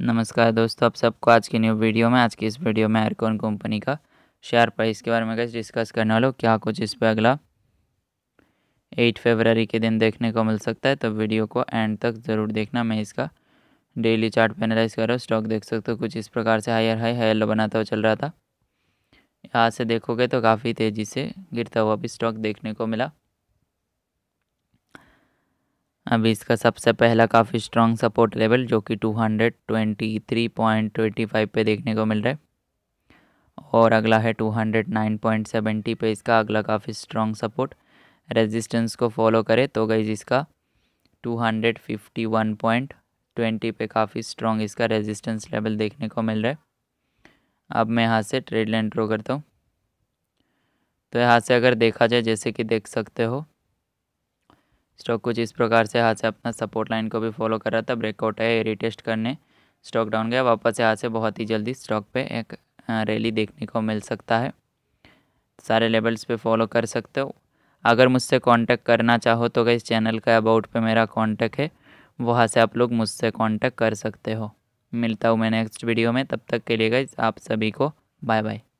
नमस्कार दोस्तों आप सबको आज की न्यू वीडियो में आज की इस वीडियो में एयरकॉन कंपनी का शेयर प्राइस के बारे में कैसे डिस्कस करने वाले क्या कुछ इस पर अगला एट फरवरी के दिन देखने को मिल सकता है तो वीडियो को एंड तक ज़रूर देखना मैं इसका डेली चार्ट एनालाइज कर रहा हूँ स्टॉक देख सकते हो कुछ इस प्रकार से हायर हाई हायर लो बनाता हुआ चल रहा था यहाँ से देखोगे तो काफ़ी तेज़ी से गिरता हुआ भी स्टॉक देखने को मिला अभी इसका सबसे पहला काफ़ी स्ट्रॉन्ग सपोर्ट लेवल जो कि 223.25 पे देखने को मिल रहा है और अगला है 209.70 पे इसका अगला काफ़ी स्ट्रॉन्ग सपोर्ट रेजिस्टेंस को फॉलो करे तो गई इसका 251.20 पे काफ़ी स्ट्रॉन्ग इसका रेजिस्टेंस लेवल देखने को मिल रहा है अब मैं यहाँ से ट्रेड लाइन ड्रॉ करता हूँ तो यहाँ से अगर देखा जाए जैसे कि देख सकते हो स्टॉक कुछ इस प्रकार से हाथ से अपना सपोर्ट लाइन को भी फॉलो कर रहा था ब्रेकआउट है एरी टेस्ट करने स्टॉक डाउन गया वापस से हाथ से बहुत ही जल्दी स्टॉक पे एक रैली देखने को मिल सकता है सारे लेवल्स पे फॉलो कर सकते हो अगर मुझसे कांटेक्ट करना चाहो तो इस चैनल का अबाउट पे मेरा कांटेक्ट है वहाँ से आप लोग मुझसे कांटेक्ट कर सकते हो मिलता हूँ मैं नेक्स्ट वीडियो में तब तक के लिए गई आप सभी को बाय बाय